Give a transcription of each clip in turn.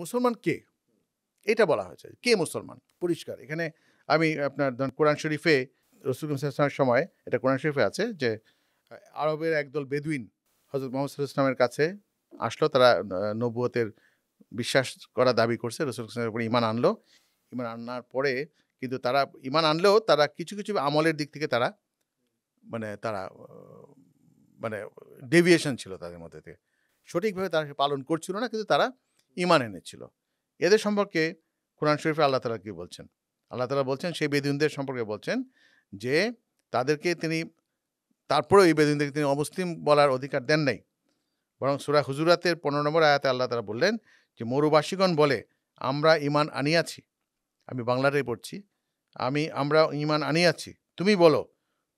মুসলমান কে এটা বলা হয়েছে কে মুসলমান পরিষ্কার এখানে আমি আপনার কোরআন শরীফে রসুল সময় এটা কোরআন শরীফে আছে যে আরবের একদল বেদুইন হজরত মোহাম্মদ ইসলামের কাছে আসলো তারা নবুয়তের বিশ্বাস করা দাবি করছে রসুল ইসলামের উপরে ইমান আনলো ইমান আনার পরে কিন্তু তারা ইমান আনলেও তারা কিছু কিছু আমলের দিক থেকে তারা মানে তারা মানে ডেভিয়েশন ছিল তাদের মধ্যে থেকে সঠিকভাবে তারা পালন করছিল না কিন্তু তারা ইমান এনেছিল এদের সম্পর্কে কোরআন শরীফে আল্লাহ তালা কী বলছেন আল্লাহ তালা বলছেন সেই বেদিনদের সম্পর্কে বলছেন যে তাদেরকে তিনি তারপরেও এই বেদিনদেরকে তিনি অমুসলিম বলার অধিকার দেন নাই বরং সুরা হুজুরাতের পনেরো নম্বর আয়াতে আল্লাহ তালা বললেন যে মরুবাসীগণ বলে আমরা ইমান আনিয়াছি আমি বাংলাটাই পড়ছি আমি আমরা ইমান আনিয়াছি তুমি বলো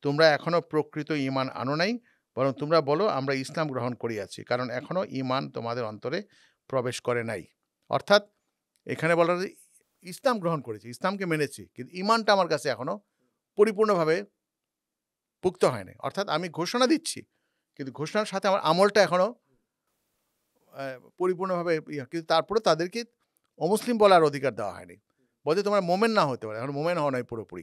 তোমরা এখনও প্রকৃত ইমান আনো নাই বরং তোমরা বলো আমরা ইসলাম গ্রহণ করিয়াছি কারণ এখনও ইমান তোমাদের অন্তরে প্রবেশ করে নাই অর্থাৎ এখানে বলার ইসলাম গ্রহণ করেছি ইসলামকে মেনেছি কিন্তু ইমানটা আমার কাছে এখনও পরিপূর্ণভাবে পুক্ত হয়নি অর্থাৎ আমি ঘোষণা দিচ্ছি কিন্তু ঘোষণার সাথে আমার আমলটা এখনও পরিপূর্ণভাবে কিন্তু তারপরে তাদেরকে অমুসলিম বলার অধিকার দেওয়া হয়নি বলতে তোমার মোমেন না হতে পারে এখন মোমেন হওয়া নয় পুরোপুরি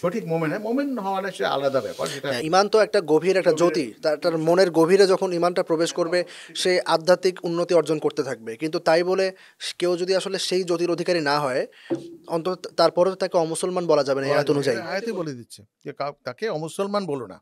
সঠিক মোমেন হয় মোমেন হওয়া সে সেটা আলাদা ব্যাপার হ্যাঁ, ইমান তো একটা গভীর একটা জ্যোতি তার মনের গভীরে যখন ইমানটা প্রবেশ করবে সে আধ্যাত্মিক উন্নতি অর্জন করতে থাকবে কিন্তু তাই বলে কেউ যদি আসলে সেই জ্যোতির অধিকারী না হয় অন্তত তারপরেও তাকে অমুসলমান বলা যাবে না এত অনুযায়ী আয়াতই বলে দিচ্ছে যে তাকে অমুসলমান বলো না